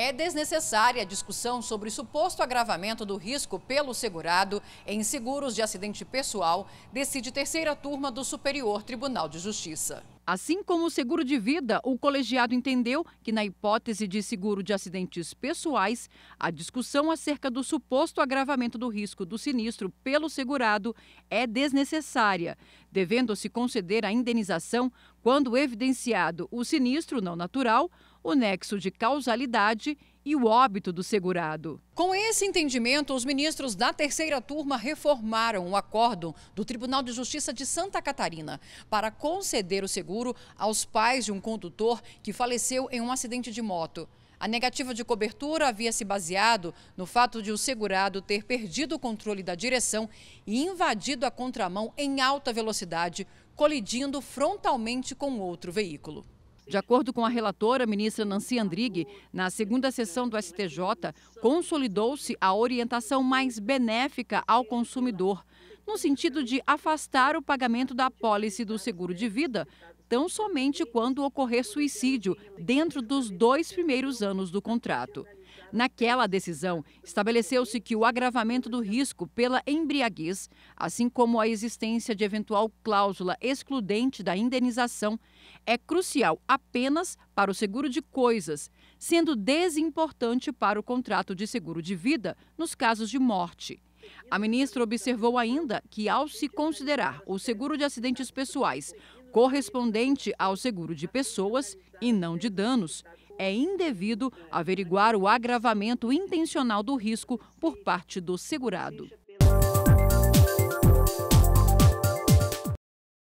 É desnecessária a discussão sobre suposto agravamento do risco pelo segurado em seguros de acidente pessoal, decide terceira turma do Superior Tribunal de Justiça. Assim como o seguro de vida, o colegiado entendeu que, na hipótese de seguro de acidentes pessoais, a discussão acerca do suposto agravamento do risco do sinistro pelo segurado é desnecessária, devendo-se conceder a indenização quando evidenciado o sinistro não natural o nexo de causalidade e o óbito do segurado. Com esse entendimento, os ministros da terceira turma reformaram o um acordo do Tribunal de Justiça de Santa Catarina para conceder o seguro aos pais de um condutor que faleceu em um acidente de moto. A negativa de cobertura havia se baseado no fato de o segurado ter perdido o controle da direção e invadido a contramão em alta velocidade, colidindo frontalmente com outro veículo. De acordo com a relatora, ministra Nancy Andrighi, na segunda sessão do STJ, consolidou-se a orientação mais benéfica ao consumidor, no sentido de afastar o pagamento da apólice do seguro de vida tão somente quando ocorrer suicídio dentro dos dois primeiros anos do contrato. Naquela decisão, estabeleceu-se que o agravamento do risco pela embriaguez, assim como a existência de eventual cláusula excludente da indenização, é crucial apenas para o seguro de coisas, sendo desimportante para o contrato de seguro de vida nos casos de morte. A ministra observou ainda que, ao se considerar o seguro de acidentes pessoais correspondente ao seguro de pessoas e não de danos, é indevido averiguar o agravamento intencional do risco por parte do segurado.